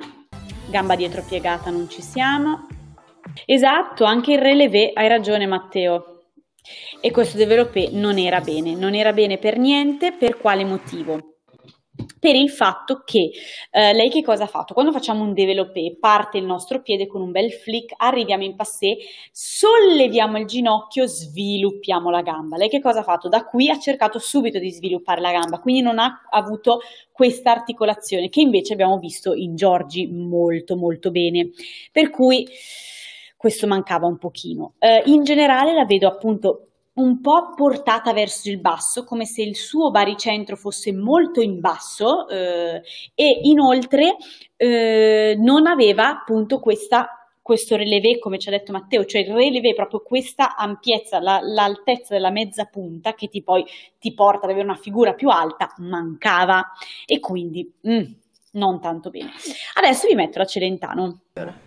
Gamba dietro piegata non ci siamo. Esatto, anche il relevé, hai ragione Matteo. E questo developé non era bene, non era bene per niente, per quale motivo? per il fatto che eh, lei che cosa ha fatto? Quando facciamo un developé, parte il nostro piede con un bel flick, arriviamo in passé, solleviamo il ginocchio, sviluppiamo la gamba. Lei che cosa ha fatto? Da qui ha cercato subito di sviluppare la gamba, quindi non ha avuto questa articolazione che invece abbiamo visto in Giorgi molto molto bene. Per cui questo mancava un pochino. Eh, in generale la vedo appunto un po' portata verso il basso, come se il suo baricentro fosse molto in basso eh, e inoltre eh, non aveva appunto questa, questo relevé, come ci ha detto Matteo, cioè il relevé proprio questa ampiezza, la, l'altezza della mezza punta che ti poi ti porta ad avere una figura più alta, mancava e quindi mm, non tanto bene. Adesso vi metto la Celentano. Bene.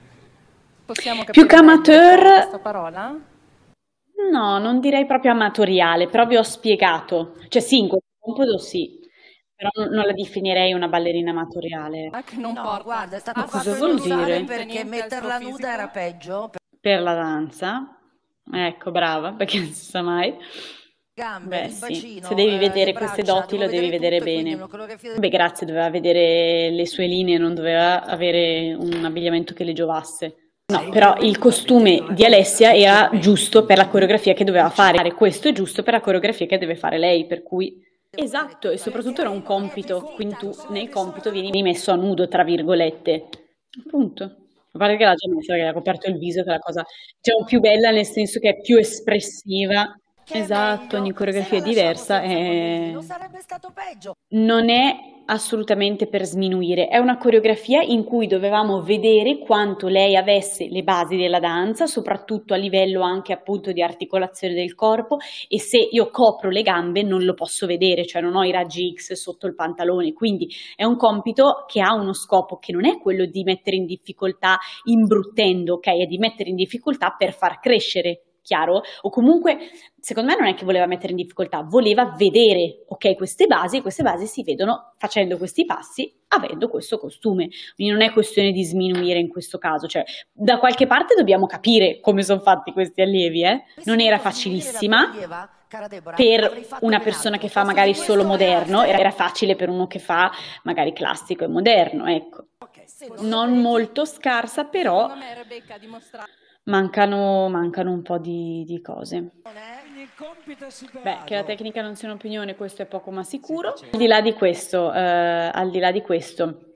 Possiamo capire più che amateur questa parola? No, non direi proprio amatoriale, però vi ho spiegato. Cioè sì, in questo compito sì, però non la definirei una ballerina amatoriale. Ah, non no, porta. guarda, è stato ah, cosa vuol dire? Perché metterla nuda fisico. era peggio. Per la danza. Ecco, brava, perché non si sa mai. Gambe, Beh, bacino, sì. se devi eh, vedere braccia, queste doti lo devi vedere tutto, bene. Coreografia... Beh, grazie, doveva vedere le sue linee, non doveva avere un abbigliamento che le giovasse. No, però il costume di Alessia era giusto per la coreografia che doveva fare, questo è giusto per la coreografia che deve fare lei, per cui... Esatto, e soprattutto era un compito, quindi tu nel compito vieni messo a nudo, tra virgolette. Appunto. A parte che l'ha già messa, che ha coperto il viso, che è la cosa diciamo, più bella nel senso che è più espressiva. Esatto, ogni coreografia è diversa. Eh. Non sarebbe stato peggio. Non è assolutamente per sminuire, è una coreografia in cui dovevamo vedere quanto lei avesse le basi della danza, soprattutto a livello anche appunto di articolazione del corpo e se io copro le gambe non lo posso vedere, cioè non ho i raggi X sotto il pantalone, quindi è un compito che ha uno scopo che non è quello di mettere in difficoltà imbruttendo, ok? È di mettere in difficoltà per far crescere chiaro? O comunque, secondo me non è che voleva mettere in difficoltà, voleva vedere, ok, queste basi, queste basi si vedono facendo questi passi, avendo questo costume. Quindi non è questione di sminuire in questo caso, cioè da qualche parte dobbiamo capire come sono fatti questi allievi, eh? Non era facilissima. Per una persona che fa magari solo moderno, era facile per uno che fa magari classico e moderno, ecco. Non molto scarsa, però mancano, mancano un po' di, di cose. Beh, che la tecnica non sia un'opinione, questo è poco ma sicuro. Al di là di questo, eh, al di là di questo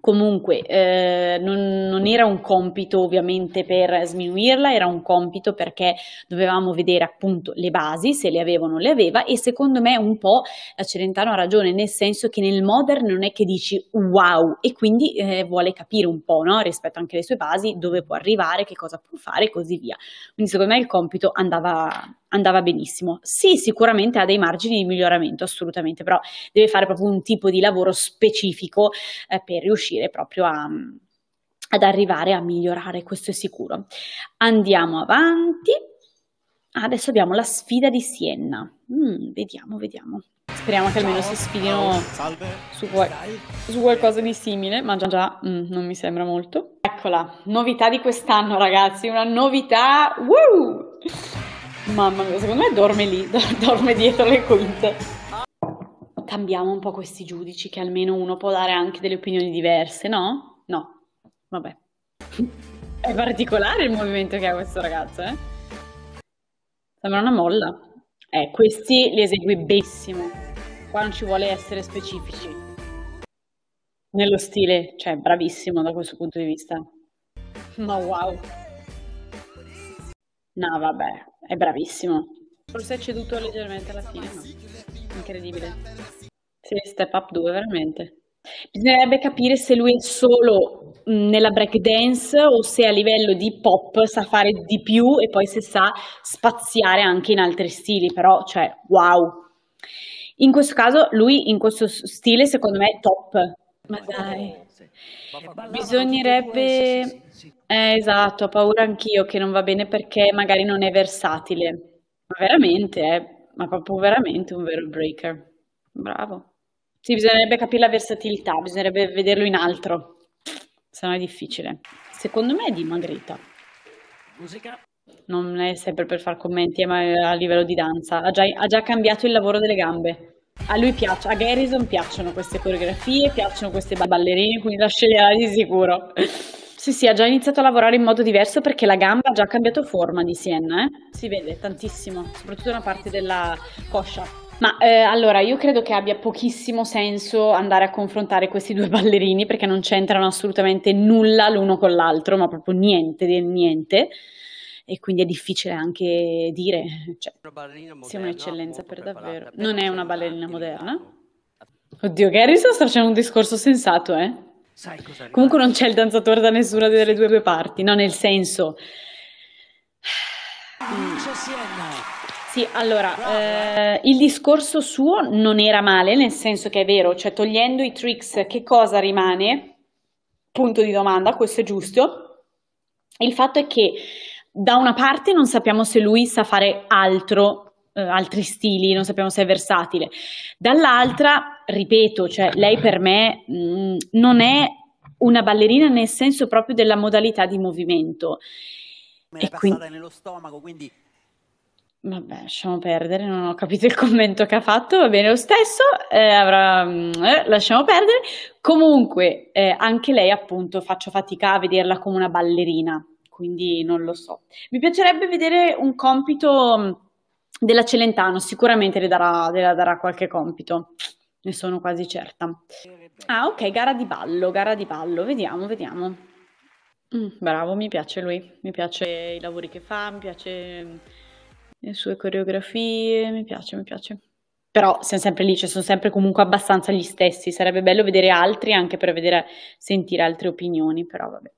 Comunque, eh, non, non, era un compito ovviamente per sminuirla, era un compito perché dovevamo vedere appunto le basi, se le aveva o non le aveva, e secondo me un po' la eh, Celentano ha ragione, nel senso che nel modern non è che dici wow, e quindi eh, vuole capire un po' no? rispetto anche alle sue basi, dove può arrivare, che cosa può fare e così via. Quindi secondo me il compito andava andava benissimo. Sì, sicuramente ha dei margini di miglioramento, assolutamente, però deve fare proprio un tipo di lavoro specifico eh, per riuscire proprio a, mm, ad arrivare a migliorare, questo è sicuro. Andiamo avanti. Adesso abbiamo la sfida di Sienna. Mm, vediamo, vediamo. Speriamo che almeno si sfidino su, su, qualcosa di simile, ma già, già mm, non mi sembra molto. Eccola, novità di quest'anno ragazzi, una novità. Woo! Mamma mia, secondo me dorme lì, dorme dietro le quinte. Cambiamo un po' questi giudici, che almeno uno può dare anche delle opinioni diverse, no? No, vabbè. È particolare il movimento che ha questo ragazzo, eh? Sembra una molla. Eh, questi li esegui benissimo. Qua non ci vuole essere specifici. Nello stile, cioè, bravissimo da questo punto di vista. Ma wow. No, vabbè, è bravissimo. Forse è ceduto leggermente alla fine, ma incredibile. Sì, Step Up 2, veramente. Bisognerebbe capire se lui è solo mm, nella breakdance o se a livello di pop sa fare di più e poi se sa spaziare anche in altri stili, però cioè wow. In questo caso lui in questo stile secondo me è top. Ma dai. Bisognerebbe eh, esatto, ho paura anch'io che non va bene perché magari non è versatile. Ma veramente, eh, ma proprio veramente un vero breaker. Bravo. Sì, bisognerebbe capire la versatilità, bisognerebbe vederlo in altro, se no è difficile. Secondo me è dimagrita. Musica. Non è sempre per fare commenti, ma a livello di danza. Ha già, ha già cambiato il lavoro delle gambe. A lui piace, a Garrison piacciono queste coreografie, piacciono queste ballerine, quindi la sceglierà di sicuro. Sì, sì, ha già iniziato a lavorare in modo diverso perché la gamba ha già cambiato forma di Sienna, eh? si vede tantissimo, soprattutto una parte della coscia. Ma eh, allora io credo che abbia pochissimo senso andare a confrontare questi due ballerini perché non c'entrano assolutamente nulla l'uno con l'altro, ma proprio niente di niente. E quindi è difficile anche dire. Cioè, moderna, sia un'eccellenza per davvero. Per non è una ballerina moderna. Oddio, Garrison sta facendo un discorso sensato, eh? Sai cosa Comunque non c'è il danzatore da nessuna delle due, due parti, no? Nel senso... Sì, allora, eh, il discorso suo non era male, nel senso che è vero, cioè togliendo i tricks che cosa rimane? Punto di domanda, questo è giusto. Il fatto è che da una parte non sappiamo se lui sa fare altro eh, altri stili, non sappiamo se è versatile. Dall'altra, ripeto, cioè, lei per me mh, mm, non è una ballerina nel senso proprio della modalità di movimento. Me è quindi... passata nello stomaco, quindi... Vabbè, lasciamo perdere, non ho capito il commento che ha fatto, va bene lo stesso, eh, avrà... Mm, eh, lasciamo perdere. Comunque, eh, anche lei appunto faccio fatica a vederla come una ballerina, quindi non lo so. Mi piacerebbe vedere un compito mm, della Celentano sicuramente le darà, le darà qualche compito, ne sono quasi certa. Ah, ok, gara di ballo, gara di ballo, vediamo, vediamo. Mm, bravo, mi piace lui, mi piace i lavori che fa, mi piace mm, le sue coreografie, mi piace, mi piace. Però siamo sempre lì, cioè sono sempre comunque abbastanza gli stessi, sarebbe bello vedere altri anche per vedere, sentire altre opinioni, però vabbè.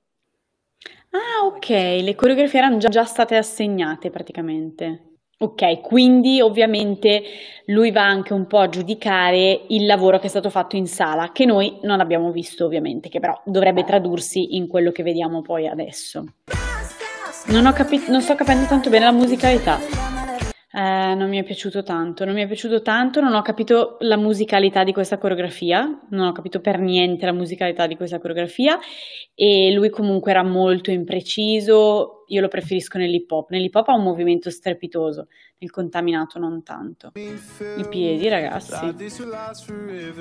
Ah, ok, le coreografie erano già, già state assegnate praticamente. Ok, quindi ovviamente lui va anche un po' a giudicare il lavoro che è stato fatto in sala, che noi non abbiamo visto ovviamente, che però dovrebbe tradursi in quello che vediamo poi adesso. Non, capi- non sto capendo tanto bene la musicalità. Eh, non mi è piaciuto tanto, non mi è piaciuto tanto, non ho capito la musicalità di questa coreografia, non ho capito per niente la musicalità di questa coreografia e lui comunque era molto impreciso, io lo preferisco nell'hip hop, nell'hip hop ha un movimento strepitoso, nel contaminato non tanto. I piedi ragazzi,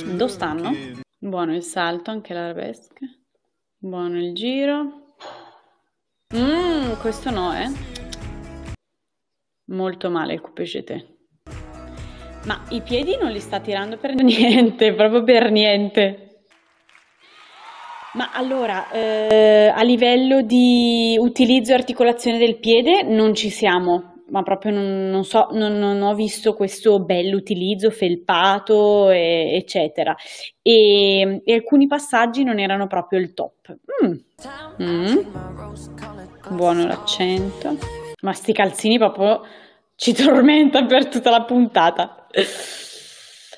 dove stanno? Buono il salto, anche l'arabesque, buono il giro. Mmm, questo no eh molto male il coupé jeté. Cioè ma i piedi non li sta tirando per niente, proprio per niente. Ma allora, eh, a livello di utilizzo e articolazione del piede non ci siamo, ma proprio non, non so, non, non, ho visto questo utilizzo, felpato, e, eccetera. E, e, alcuni passaggi non erano proprio il top. Mm. Mm. Buono l'accento. Ma sti calzini proprio ci tormenta per tutta la puntata.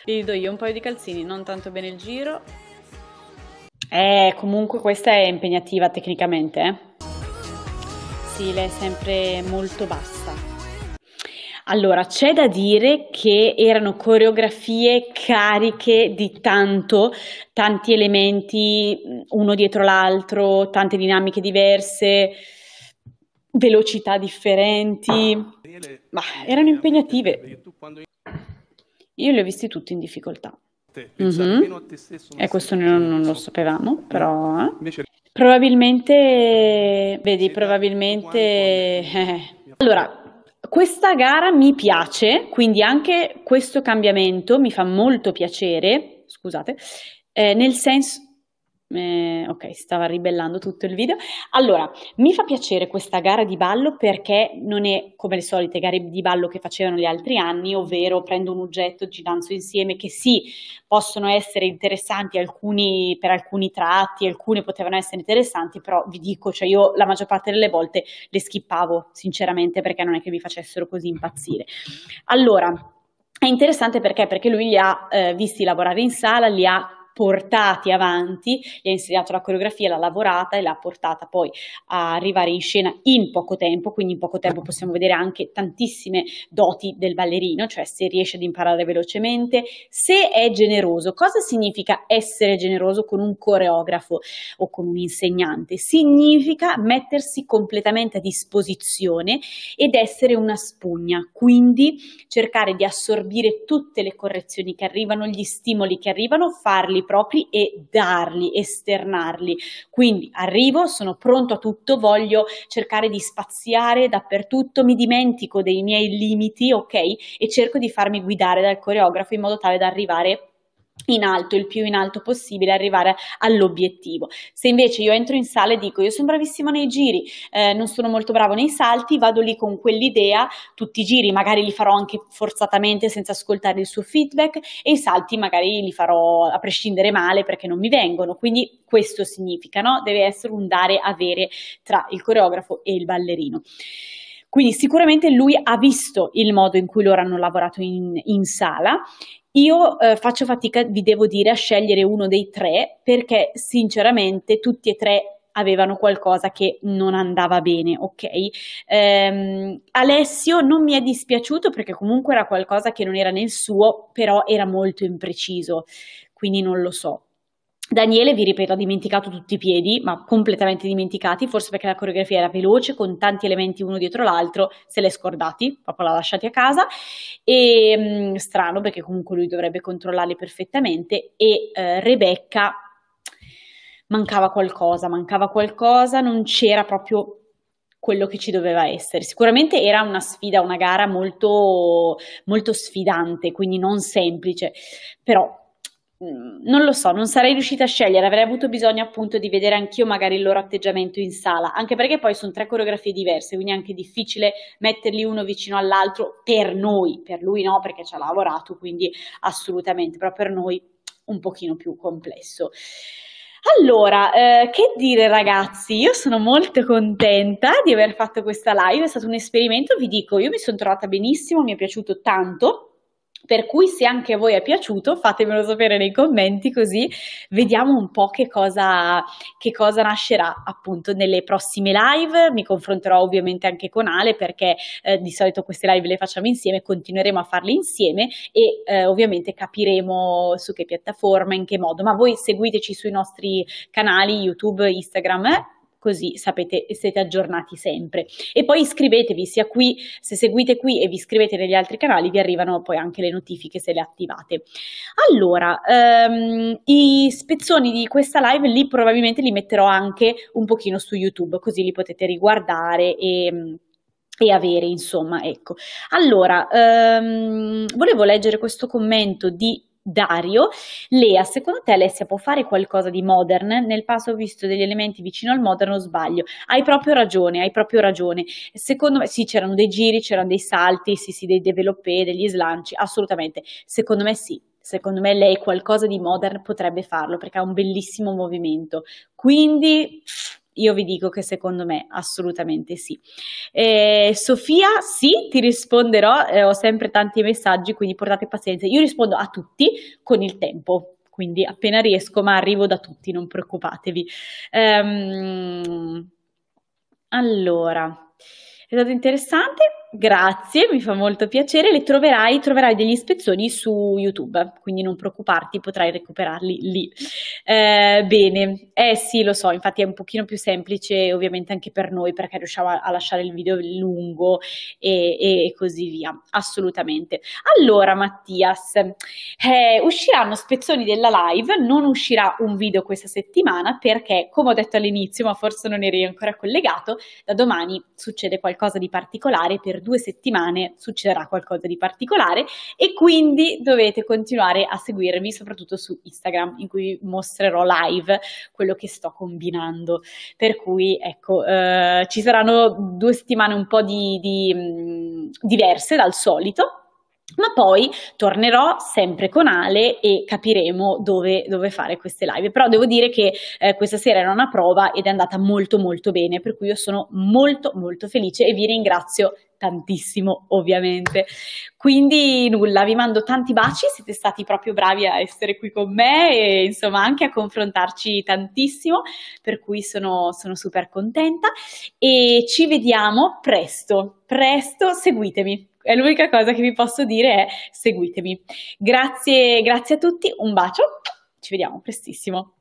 Li do io un paio di calzini, non tanto bene il giro. Eh, comunque questa è impegnativa tecnicamente, eh. Sì, lei è sempre molto bassa. Allora, c'è da dire che erano coreografie cariche di tanto, tanti elementi mm, uno dietro l'altro, tante dinamiche diverse velocità differenti, ma erano impegnative. Io li ho visti tutti in difficoltà. Mm-hmm. E questo non, non, lo sapevamo, eh, però... Eh. Probabilmente, vedi, probabilmente... Eh. Allora, questa gara mi piace, quindi anche questo cambiamento mi fa molto piacere, scusate, eh, nel senso eh, ok, stava ribellando tutto il video. Allora, mi fa piacere questa gara di ballo perché non è come le solite gare di ballo che facevano gli altri anni, ovvero prendo un oggetto, ci danzo insieme, che sì, possono essere interessanti alcuni, per alcuni tratti, alcune potevano essere interessanti, però vi dico, cioè io la maggior parte delle volte le skippavo, sinceramente, perché non è che mi facessero così impazzire. Allora, è interessante perché? Perché lui li ha eh, visti lavorare in sala, li ha portati avanti, gli ha insegnato la coreografia, l'ha lavorata e l'ha portata poi a arrivare in scena in poco tempo, quindi in poco tempo ah. possiamo vedere anche tantissime doti del ballerino, cioè se riesce ad imparare velocemente, se è generoso. Cosa significa essere generoso con un coreografo o con un insegnante? Significa mettersi completamente a disposizione ed essere una spugna, quindi cercare di assorbire tutte le correzioni che arrivano, gli stimoli che arrivano, farli farli propri e darli, esternarli. Quindi arrivo, sono pronto a tutto, voglio cercare di spaziare dappertutto, mi dimentico dei miei limiti, ok? E cerco di farmi guidare dal coreografo in modo tale da arrivare in alto, il più in alto possibile, arrivare all'obiettivo. Se invece io entro in sala e dico io sono bravissimo nei giri, eh, non sono molto bravo nei salti, vado lì con quell'idea, tutti i giri magari li farò anche forzatamente senza ascoltare il suo feedback e i salti magari li farò a prescindere male perché non mi vengono. Quindi questo significa, no? Deve essere un dare avere tra il coreografo e il ballerino. Quindi sicuramente lui ha visto il modo in cui loro hanno lavorato in, in sala io eh, faccio fatica, vi devo dire, a scegliere uno dei tre perché sinceramente tutti e tre avevano qualcosa che non andava bene, ok? Ehm, Alessio non mi è dispiaciuto perché comunque era qualcosa che non era nel suo, però era molto impreciso, quindi non lo so. Daniele, vi ripeto, ha dimenticato tutti i piedi, ma completamente dimenticati, forse perché la coreografia era veloce, con tanti elementi uno dietro l'altro, se l'è scordati, proprio l'ha lasciati a casa. E mh, mm, strano, perché comunque lui dovrebbe controllarli perfettamente. E eh, Rebecca mancava qualcosa, mancava qualcosa, non c'era proprio quello che ci doveva essere. Sicuramente era una sfida, una gara molto, molto sfidante, quindi non semplice, però Mm, non lo so, non sarei riuscita a scegliere, avrei avuto bisogno appunto di vedere anch'io magari il loro atteggiamento in sala, anche perché poi sono tre coreografie diverse, quindi è anche difficile metterli uno vicino all'altro per noi, per lui no, perché ci ha lavorato, quindi assolutamente, però per noi un pochino più complesso. Allora, eh, che dire ragazzi, io sono molto contenta di aver fatto questa live, è stato un esperimento, vi dico, io mi sono trovata benissimo, mi è piaciuto tanto per cui se anche a voi è piaciuto fatemelo sapere nei commenti così vediamo un po' che cosa, che cosa nascerà appunto nelle prossime live, mi confronterò ovviamente anche con Ale perché eh, di solito queste live le facciamo insieme, continueremo a farle insieme e eh, ovviamente capiremo su che piattaforma, in che modo, ma voi seguiteci sui nostri canali YouTube, Instagram eh? così sapete e siete aggiornati sempre. E poi iscrivetevi sia qui, se seguite qui e vi iscrivete negli altri canali, vi arrivano poi anche le notifiche se le attivate. Allora, ehm, i spezzoni di questa live lì probabilmente li metterò anche un pochino su YouTube, così li potete riguardare e e avere, insomma, ecco. Allora, ehm, volevo leggere questo commento di Dario, Lea, secondo te Alessia può fare qualcosa di modern? Nel passo ho visto degli elementi vicino al moderno, sbaglio? Hai proprio ragione, hai proprio ragione. Secondo me sì, c'erano dei giri, c'erano dei salti, sì, sì, dei developpé, degli slanci, assolutamente. Secondo me sì. Secondo me lei qualcosa di modern potrebbe farlo perché ha un bellissimo movimento. Quindi pff, io vi dico che secondo me assolutamente sì. Eh, Sofia, sì, ti risponderò, eh, ho sempre tanti messaggi, quindi portate pazienza. Io rispondo a tutti con il tempo, quindi appena riesco, ma arrivo da tutti, non preoccupatevi. Um, allora, è stato interessante. Grazie, mi fa molto piacere. Le troverai, troverai degli spezzoni su YouTube, quindi non preoccuparti, potrai recuperarli lì. Eh, bene, eh sì, lo so, infatti è un pochino più semplice ovviamente anche per noi perché riusciamo a, a lasciare il video lungo e, e, così via, assolutamente. Allora Mattias, eh, usciranno spezzoni della live, non uscirà un video questa settimana perché, come ho detto all'inizio, ma forse non eri ancora collegato, da domani succede qualcosa di particolare per due settimane succederà qualcosa di particolare e quindi dovete continuare a seguirmi soprattutto su Instagram in cui mostrerò live quello che sto combinando. Per cui ecco, eh, ci saranno due settimane un po' di, di, mh, mm, diverse dal solito, ma poi tornerò sempre con Ale e capiremo dove, dove fare queste live. Però devo dire che eh, questa sera era una prova ed è andata molto molto bene, per cui io sono molto molto felice e vi ringrazio tantissimo ovviamente. Quindi nulla, vi mando tanti baci, siete stati proprio bravi a essere qui con me e insomma anche a confrontarci tantissimo, per cui sono, sono super contenta e ci vediamo presto, presto seguitemi. È l'unica cosa che vi posso dire è seguitemi. Grazie, grazie a tutti, un bacio, ci vediamo prestissimo.